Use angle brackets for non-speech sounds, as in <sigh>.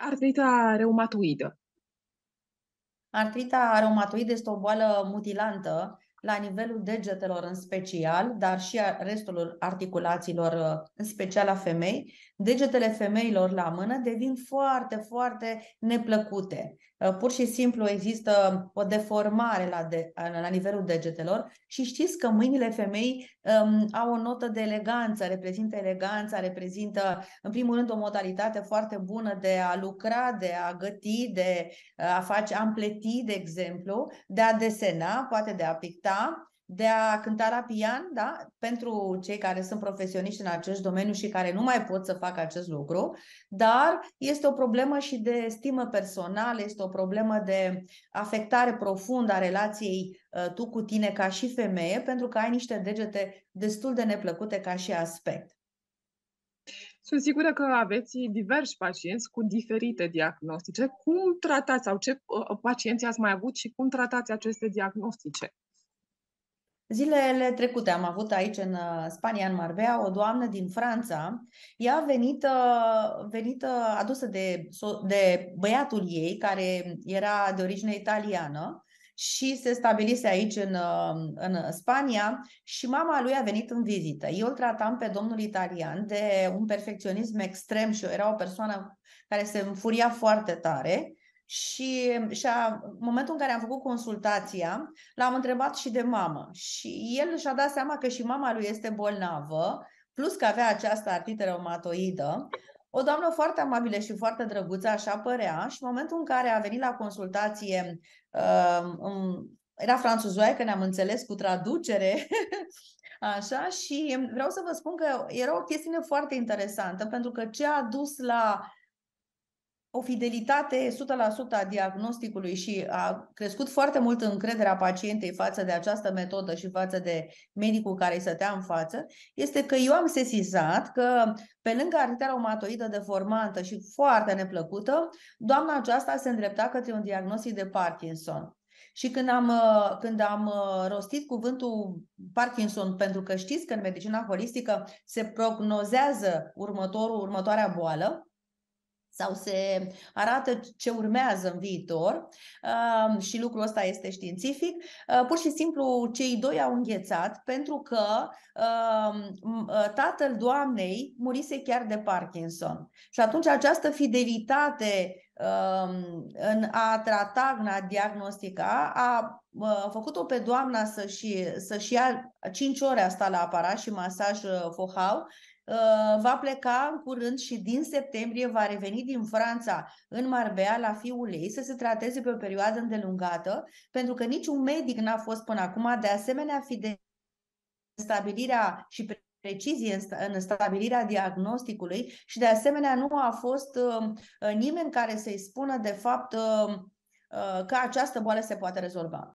artrita reumatoidă? Artrita reumatoidă este o boală mutilantă la nivelul degetelor în special, dar și a restul articulațiilor, uh, în special a femei, degetele femeilor la mână devin foarte, foarte neplăcute. Uh, pur și simplu există o deformare la, de, uh, la nivelul degetelor și știți că mâinile femei um, au o notă de eleganță, reprezintă eleganța, reprezintă în primul rând o modalitate foarte bună de a lucra, de a găti, de a face ampleti, de exemplu, de a desena, poate de a picta, acesta da, de a cânta la pian, da? pentru cei care sunt profesioniști în acest domeniu și care nu mai pot să facă acest lucru, dar este o problemă și de stimă personală, este o problemă de afectare profundă a relației uh, tu cu tine ca și femeie, pentru că ai niște degete destul de neplăcute ca și aspect. Sunt sigură că aveți diversi pacienți cu diferite diagnostice. Cum tratați sau ce uh, pacienți ați mai avut și cum tratați aceste diagnostice? Zilele trecute am avut aici în uh, Spania, în Marbea, o doamnă din Franța. Ea a venit, uh, venit, uh, adusă de, de băiatul ei, care era de origine italiană, și se stabilise aici în, în Spania și mama lui a venit în vizită. Eu îl tratam pe domnul italian de un perfecționism extrem și era o persoană care se înfuria foarte tare și, și a, în momentul în care am făcut consultația, l-am întrebat și de mamă. Și el și-a dat seama că și mama lui este bolnavă, plus că avea această artită reumatoidă. O doamnă foarte amabilă și foarte drăguță, așa părea, și în momentul în care a venit la consultație, uh, era că ne-am înțeles cu traducere, <laughs> Așa, și vreau să vă spun că era o chestiune foarte interesantă, pentru că ce a dus la o fidelitate 100% a diagnosticului și a crescut foarte mult încrederea pacientei față de această metodă și față de medicul care îi stătea în față, este că eu am sesizat că pe lângă artera umatoidă deformantă și foarte neplăcută, doamna aceasta se îndrepta către un diagnostic de Parkinson. Și când am, uh, când am uh, rostit cuvântul Parkinson, pentru că știți că în medicina holistică se prognozează următorul, următoarea boală, sau se arată ce urmează în viitor um, și lucrul ăsta este științific, uh, pur și simplu cei doi au înghețat pentru că um, uh, tatăl doamnei murise chiar de Parkinson. Și atunci această fidelitate um, în a trata, în a diagnostica, a uh, făcut-o pe doamna să-și, să-și ia 5 ore asta la aparat și masaj fohau Uh, va pleca în curând și din septembrie va reveni din Franța în Marbea la fiul ei să se trateze pe o perioadă îndelungată, pentru că niciun medic n-a fost până acum de asemenea de stabilirea și precizie în stabilirea diagnosticului și de asemenea nu a fost uh, nimeni care să-i spună de fapt uh, că această boală se poate rezolva.